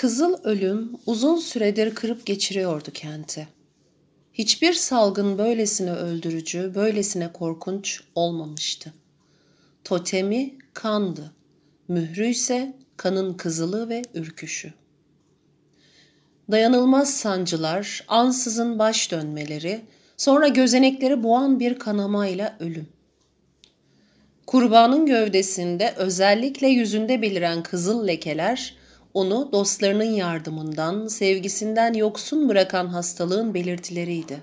Kızıl ölüm uzun süredir kırıp geçiriyordu kenti. Hiçbir salgın böylesine öldürücü, böylesine korkunç olmamıştı. Totemi kandı, mührü ise kanın kızılı ve ürküşü. Dayanılmaz sancılar, ansızın baş dönmeleri, sonra gözenekleri boğan bir kanamayla ölüm. Kurbanın gövdesinde özellikle yüzünde beliren kızıl lekeler onu dostlarının yardımından, sevgisinden yoksun bırakan hastalığın belirtileriydi.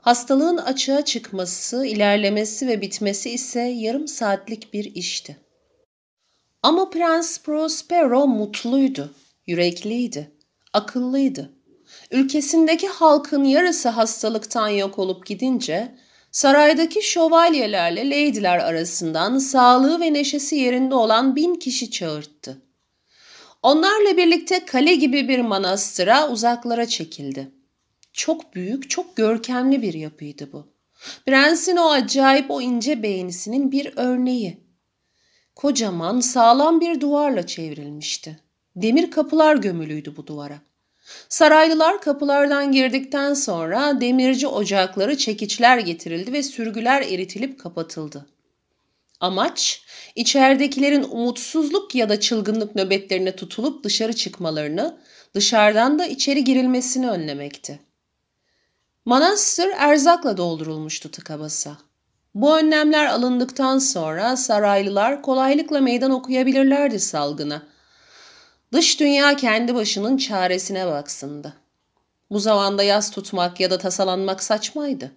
Hastalığın açığa çıkması, ilerlemesi ve bitmesi ise yarım saatlik bir işti. Ama Prens Prospero mutluydu, yürekliydi, akıllıydı. Ülkesindeki halkın yarısı hastalıktan yok olup gidince saraydaki şövalyelerle leydiler arasından sağlığı ve neşesi yerinde olan bin kişi çağırttı. Onlarla birlikte kale gibi bir manastıra uzaklara çekildi. Çok büyük, çok görkemli bir yapıydı bu. Prensin o acayip o ince beğenisinin bir örneği. Kocaman, sağlam bir duvarla çevrilmişti. Demir kapılar gömülüydü bu duvara. Saraylılar kapılardan girdikten sonra demirci ocakları çekiçler getirildi ve sürgüler eritilip kapatıldı. Amaç içeridekilerin umutsuzluk ya da çılgınlık nöbetlerine tutulup dışarı çıkmalarını, dışarıdan da içeri girilmesini önlemekti. Manastır erzakla doldurulmuştu tıkabasa. Bu önlemler alındıktan sonra saraylılar kolaylıkla meydan okuyabilirlerdi salgına. Dış dünya kendi başının çaresine baksındı. Bu zamanda yaz tutmak ya da tasalanmak saçmaydı.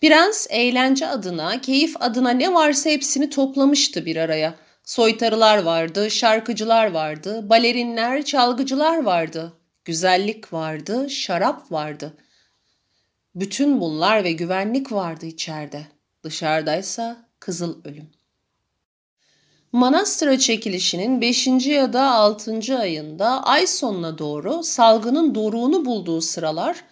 Prens eğlence adına, keyif adına ne varsa hepsini toplamıştı bir araya. Soytarılar vardı, şarkıcılar vardı, balerinler, çalgıcılar vardı. Güzellik vardı, şarap vardı. Bütün bunlar ve güvenlik vardı içeride. Dışarıdaysa kızıl ölüm. Manastıra çekilişinin 5. ya da 6. ayında ay sonuna doğru salgının doruğunu bulduğu sıralar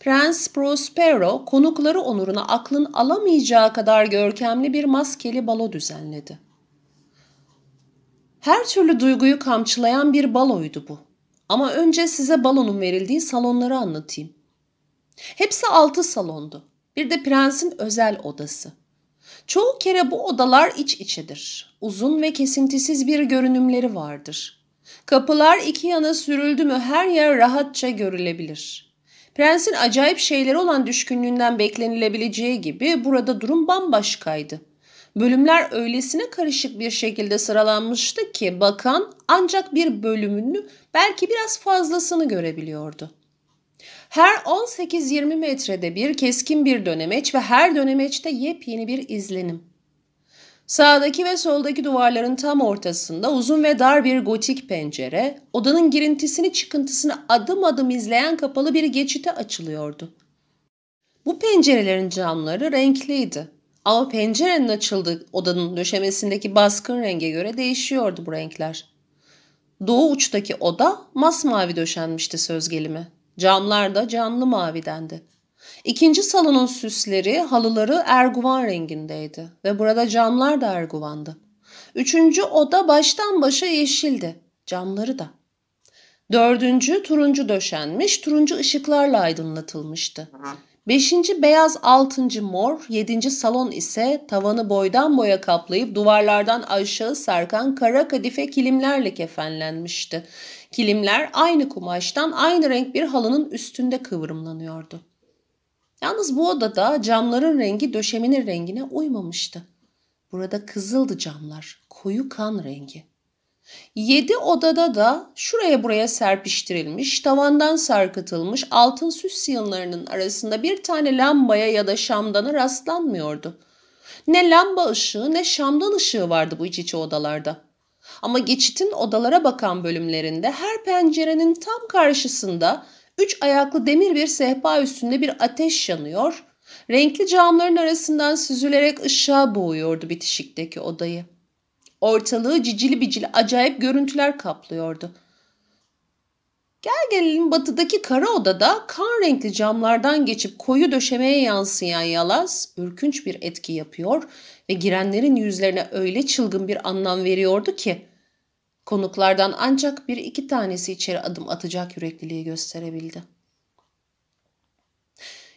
Prens Prospero konukları onuruna aklın alamayacağı kadar görkemli bir maskeli balo düzenledi. Her türlü duyguyu kamçılayan bir baloydu bu. Ama önce size balonun verildiği salonları anlatayım. Hepsi altı salondu. Bir de prensin özel odası. Çoğu kere bu odalar iç içedir. Uzun ve kesintisiz bir görünümleri vardır. Kapılar iki yana sürüldü mü her yer rahatça görülebilir. Prensin acayip şeyleri olan düşkünlüğünden beklenilebileceği gibi burada durum bambaşkaydı. Bölümler öylesine karışık bir şekilde sıralanmıştı ki bakan ancak bir bölümünü belki biraz fazlasını görebiliyordu. Her 18-20 metrede bir keskin bir dönemeç ve her dönemeçte yepyeni bir izlenim. Sağdaki ve soldaki duvarların tam ortasında uzun ve dar bir gotik pencere, odanın girintisini çıkıntısını adım adım izleyen kapalı bir geçite açılıyordu. Bu pencerelerin camları renkliydi. Ama pencerenin açıldığı odanın döşemesindeki baskın renge göre değişiyordu bu renkler. Doğu uçtaki oda masmavi döşenmişti söz gelimi. Camlar da canlı mavidendi. İkinci salonun süsleri, halıları erguvan rengindeydi ve burada camlar da erguvandı. Üçüncü oda baştan başa yeşildi, camları da. Dördüncü turuncu döşenmiş, turuncu ışıklarla aydınlatılmıştı. Beşinci beyaz, altıncı mor, yedinci salon ise tavanı boydan boya kaplayıp duvarlardan aşağı sarkan kara kadife kilimlerle kefenlenmişti. Kilimler aynı kumaştan aynı renk bir halının üstünde kıvrımlanıyordu. Yalnız bu odada camların rengi döşeminin rengine uymamıştı. Burada kızıldı camlar, koyu kan rengi. Yedi odada da şuraya buraya serpiştirilmiş, tavandan sarkıtılmış altın süs yığınlarının arasında bir tane lambaya ya da şamdana rastlanmıyordu. Ne lamba ışığı ne şamdan ışığı vardı bu iç içe odalarda. Ama geçitin odalara bakan bölümlerinde her pencerenin tam karşısında üç ayaklı demir bir sehpa üstünde bir ateş yanıyor, renkli camların arasından süzülerek ışığa boğuyordu bitişikteki odayı. Ortalığı cicili bicili acayip görüntüler kaplıyordu.'' Gel gelelim batıdaki kara odada kan renkli camlardan geçip koyu döşemeye yansıyan yalaz ürkünç bir etki yapıyor ve girenlerin yüzlerine öyle çılgın bir anlam veriyordu ki konuklardan ancak bir iki tanesi içeri adım atacak yürekliliği gösterebildi.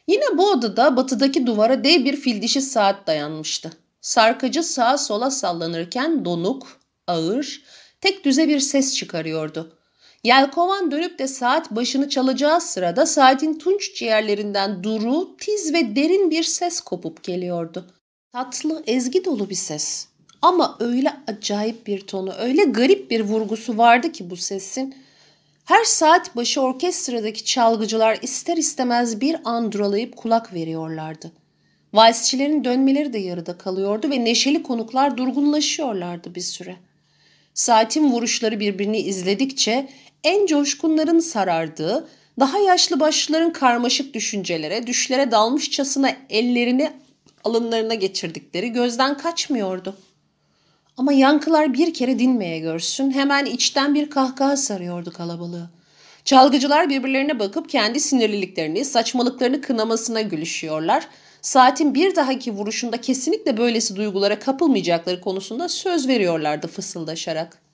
Yine bu odada batıdaki duvara dev bir fil dişi saat dayanmıştı. Sarkacı sağa sola sallanırken donuk, ağır, tek düze bir ses çıkarıyordu.'' Yelkovan dönüp de saat başını çalacağı sırada saatin tunç ciğerlerinden duru, tiz ve derin bir ses kopup geliyordu. Tatlı, ezgi dolu bir ses. Ama öyle acayip bir tonu, öyle garip bir vurgusu vardı ki bu sesin. Her saat başı orkestradaki çalgıcılar ister istemez bir andralayıp kulak veriyorlardı. Valsçilerin dönmeleri de yarıda kalıyordu ve neşeli konuklar durgunlaşıyorlardı bir süre. Saatin vuruşları birbirini izledikçe en coşkunların sarardığı, daha yaşlı başlıların karmaşık düşüncelere, düşlere dalmışçasına ellerini alınlarına geçirdikleri gözden kaçmıyordu. Ama yankılar bir kere dinmeye görsün hemen içten bir kahkaha sarıyordu kalabalığı. Çalgıcılar birbirlerine bakıp kendi sinirliliklerini, saçmalıklarını kınamasına gülüşüyorlar. Saatin bir dahaki vuruşunda kesinlikle böylesi duygulara kapılmayacakları konusunda söz veriyorlardı fısıldaşarak.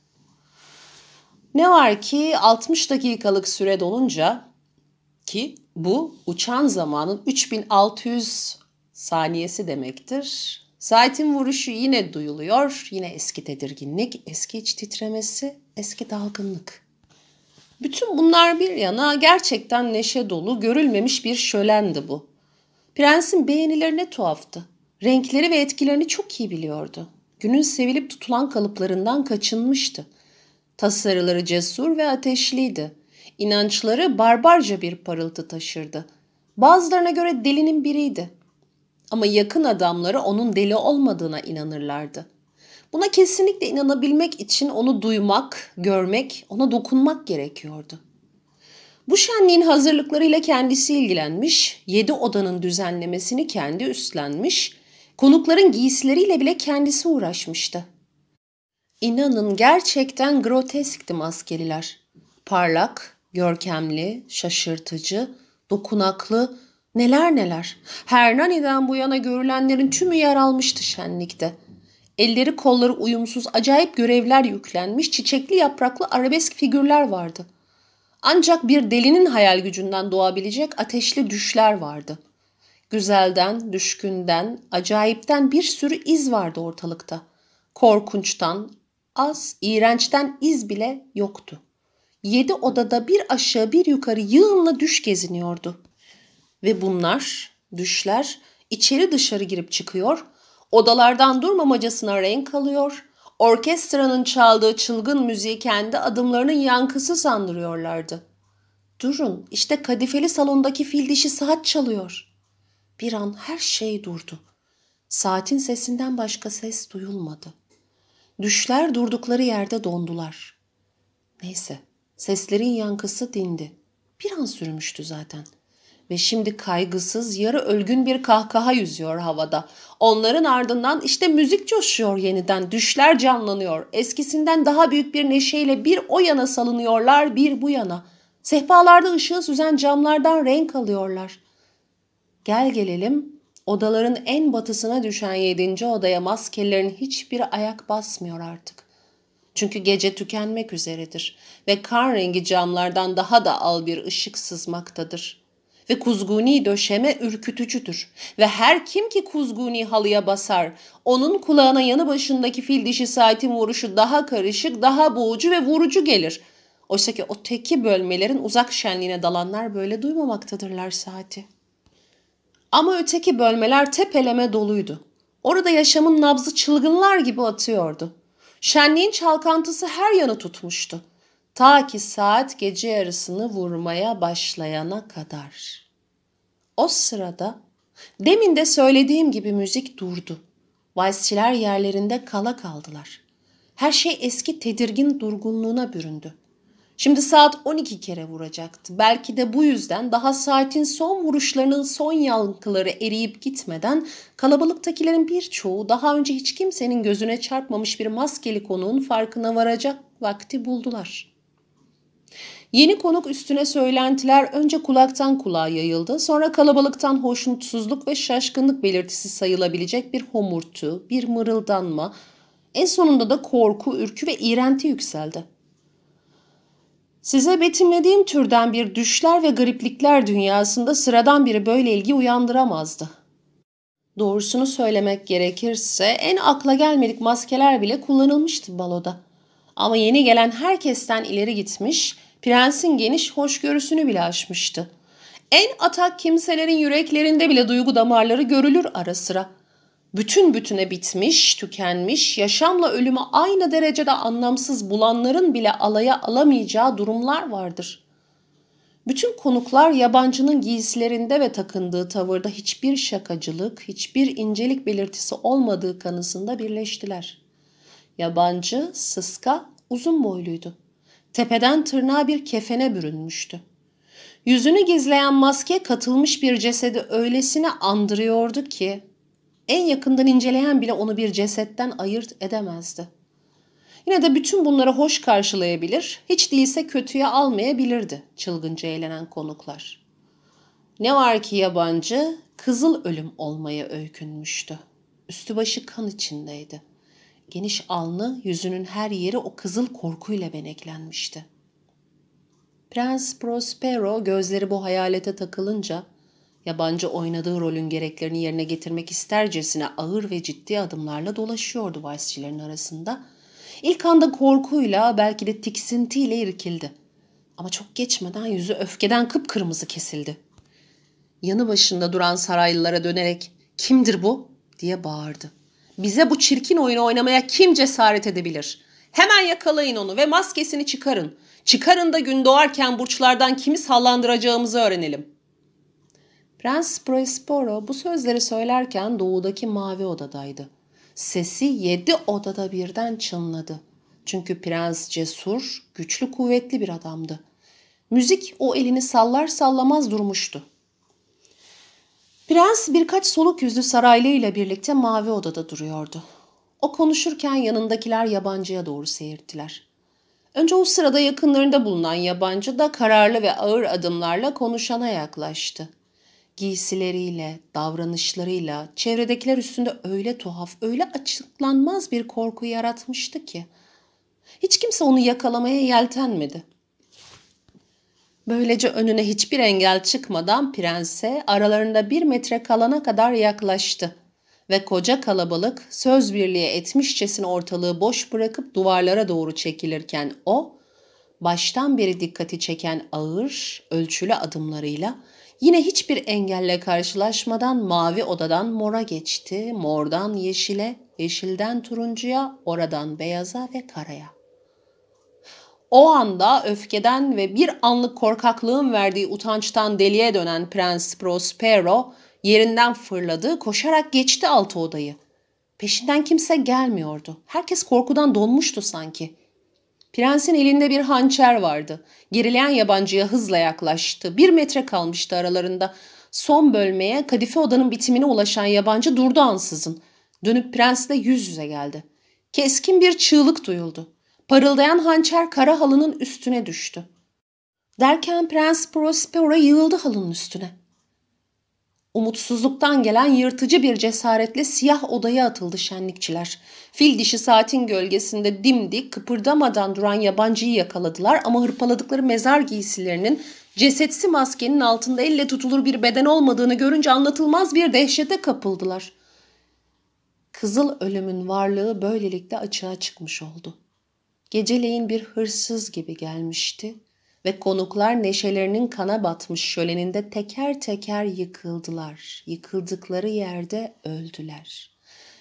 Ne var ki 60 dakikalık süre dolunca ki bu uçan zamanın 3600 saniyesi demektir. Saatin vuruşu yine duyuluyor. Yine eski tedirginlik, eski iç titremesi, eski dalgınlık. Bütün bunlar bir yana gerçekten neşe dolu, görülmemiş bir şölendi bu. Prensin beğenileri ne tuhaftı. Renkleri ve etkilerini çok iyi biliyordu. Günün sevilip tutulan kalıplarından kaçınmıştı. Tasarıları cesur ve ateşliydi. İnançları barbarca bir parıltı taşırdı. Bazılarına göre delinin biriydi. Ama yakın adamları onun deli olmadığına inanırlardı. Buna kesinlikle inanabilmek için onu duymak, görmek, ona dokunmak gerekiyordu. Bu şenliğin hazırlıklarıyla kendisi ilgilenmiş, yedi odanın düzenlemesini kendi üstlenmiş, konukların giysileriyle bile kendisi uğraşmıştı. İnanın gerçekten groteskti maskeliler. Parlak, görkemli, şaşırtıcı, dokunaklı, neler neler. Hernani'den bu yana görülenlerin tümü yer almıştı şenlikte. Elleri kolları uyumsuz acayip görevler yüklenmiş çiçekli yapraklı arabesk figürler vardı. Ancak bir delinin hayal gücünden doğabilecek ateşli düşler vardı. Güzelden, düşkünden, acayipten bir sürü iz vardı ortalıkta. Korkunçtan, Az, iğrençten iz bile yoktu. Yedi odada bir aşağı bir yukarı yığınla düş geziniyordu. Ve bunlar, düşler, içeri dışarı girip çıkıyor, odalardan durmamacasına renk alıyor, orkestranın çaldığı çılgın müziği kendi adımlarının yankısı sandırıyorlardı. Durun, işte kadifeli salondaki fil dişi saat çalıyor. Bir an her şey durdu. Saatin sesinden başka ses duyulmadı.'' Düşler durdukları yerde dondular. Neyse, seslerin yankısı dindi. Bir an sürmüştü zaten. Ve şimdi kaygısız, yarı ölgün bir kahkaha yüzüyor havada. Onların ardından işte müzik coşuyor yeniden, düşler canlanıyor. Eskisinden daha büyük bir neşeyle bir o yana salınıyorlar, bir bu yana. Sehpalarda ışığı süzen camlardan renk alıyorlar. Gel gelelim Odaların en batısına düşen yedinci odaya maskelerin hiçbir ayak basmıyor artık. Çünkü gece tükenmek üzeredir ve kan rengi camlardan daha da al bir ışık sızmaktadır. Ve kuzguni döşeme ürkütücüdür ve her kim ki kuzguni halıya basar, onun kulağına yanı başındaki fil dişi saatin vuruşu daha karışık, daha boğucu ve vurucu gelir. Oysa ki o teki bölmelerin uzak şenliğine dalanlar böyle duymamaktadırlar saati.'' Ama öteki bölmeler tepeleme doluydu. Orada yaşamın nabzı çılgınlar gibi atıyordu. Şenliğin çalkantısı her yanı tutmuştu. Ta ki saat gece yarısını vurmaya başlayana kadar. O sırada demin de söylediğim gibi müzik durdu. Valsçiler yerlerinde kala kaldılar. Her şey eski tedirgin durgunluğuna büründü. Şimdi saat 12 kere vuracaktı. Belki de bu yüzden daha saatin son vuruşlarının son yankıları eriyip gitmeden kalabalıktakilerin birçoğu daha önce hiç kimsenin gözüne çarpmamış bir maskeli konuğun farkına varacak vakti buldular. Yeni konuk üstüne söylentiler önce kulaktan kulağa yayıldı, sonra kalabalıktan hoşnutsuzluk ve şaşkınlık belirtisi sayılabilecek bir homurtu, bir mırıldanma, en sonunda da korku, ürkü ve iğrenti yükseldi. Size betimlediğim türden bir düşler ve gariplikler dünyasında sıradan biri böyle ilgi uyandıramazdı. Doğrusunu söylemek gerekirse en akla gelmedik maskeler bile kullanılmıştı baloda. Ama yeni gelen herkesten ileri gitmiş, prensin geniş hoşgörüsünü bile aşmıştı. En atak kimselerin yüreklerinde bile duygu damarları görülür ara sıra bütün bütüne bitmiş, tükenmiş, yaşamla ölümü aynı derecede anlamsız bulanların bile alaya alamayacağı durumlar vardır. Bütün konuklar yabancının giysilerinde ve takındığı tavırda hiçbir şakacılık, hiçbir incelik belirtisi olmadığı kanısında birleştiler. Yabancı, sıska, uzun boyluydu. Tepeden tırnağa bir kefene bürünmüştü. Yüzünü gizleyen maske katılmış bir cesedi öylesine andırıyordu ki en yakından inceleyen bile onu bir cesetten ayırt edemezdi. Yine de bütün bunları hoş karşılayabilir, hiç değilse kötüye almayabilirdi çılgınca eğlenen konuklar. Ne var ki yabancı, kızıl ölüm olmaya öykünmüştü. Üstü başı kan içindeydi. Geniş alnı, yüzünün her yeri o kızıl korkuyla beneklenmişti. Prens Prospero gözleri bu hayalete takılınca yabancı oynadığı rolün gereklerini yerine getirmek istercesine ağır ve ciddi adımlarla dolaşıyordu varisçilerin arasında. İlk anda korkuyla belki de tiksintiyle irkildi. Ama çok geçmeden yüzü öfkeden kıpkırmızı kesildi. Yanı başında duran saraylılara dönerek kimdir bu diye bağırdı. Bize bu çirkin oyunu oynamaya kim cesaret edebilir? Hemen yakalayın onu ve maskesini çıkarın. Çıkarın da gün doğarken burçlardan kimi sallandıracağımızı öğrenelim.'' Prens Prospero bu sözleri söylerken doğudaki mavi odadaydı. Sesi yedi odada birden çınladı. Çünkü prens cesur, güçlü, kuvvetli bir adamdı. Müzik o elini sallar sallamaz durmuştu. Prens birkaç soluk yüzlü saraylı ile birlikte mavi odada duruyordu. O konuşurken yanındakiler yabancıya doğru seyirttiler. Önce o sırada yakınlarında bulunan yabancı da kararlı ve ağır adımlarla konuşana yaklaştı giysileriyle, davranışlarıyla çevredekiler üstünde öyle tuhaf, öyle açıklanmaz bir korku yaratmıştı ki hiç kimse onu yakalamaya yeltenmedi. Böylece önüne hiçbir engel çıkmadan prense aralarında bir metre kalana kadar yaklaştı ve koca kalabalık söz birliği etmişçesine ortalığı boş bırakıp duvarlara doğru çekilirken o, baştan beri dikkati çeken ağır, ölçülü adımlarıyla Yine hiçbir engelle karşılaşmadan mavi odadan mora geçti, mordan yeşile, yeşilden turuncuya, oradan beyaza ve karaya. O anda öfkeden ve bir anlık korkaklığın verdiği utançtan deliye dönen Prens Prospero yerinden fırladı, koşarak geçti altı odayı. Peşinden kimse gelmiyordu. Herkes korkudan donmuştu sanki.'' Prensin elinde bir hançer vardı. Gerileyen yabancıya hızla yaklaştı. Bir metre kalmıştı aralarında. Son bölmeye kadife odanın bitimine ulaşan yabancı durdu ansızın. Dönüp prensle yüz yüze geldi. Keskin bir çığlık duyuldu. Parıldayan hançer kara halının üstüne düştü. Derken Prens Prospero yığıldı halının üstüne. Umutsuzluktan gelen yırtıcı bir cesaretle siyah odaya atıldı şenlikçiler. Fil dişi saatin gölgesinde dimdik kıpırdamadan duran yabancıyı yakaladılar ama hırpaladıkları mezar giysilerinin cesetsi maskenin altında elle tutulur bir beden olmadığını görünce anlatılmaz bir dehşete kapıldılar. Kızıl ölümün varlığı böylelikle açığa çıkmış oldu. Geceleyin bir hırsız gibi gelmişti ve konuklar neşelerinin kana batmış şöleninde teker teker yıkıldılar. Yıkıldıkları yerde öldüler.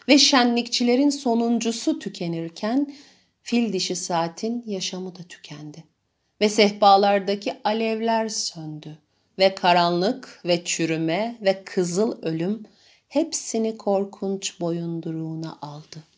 Ve şenlikçilerin sonuncusu tükenirken fil dişi saatin yaşamı da tükendi. Ve sehpalardaki alevler söndü ve karanlık ve çürüme ve kızıl ölüm hepsini korkunç boyunduruğuna aldı.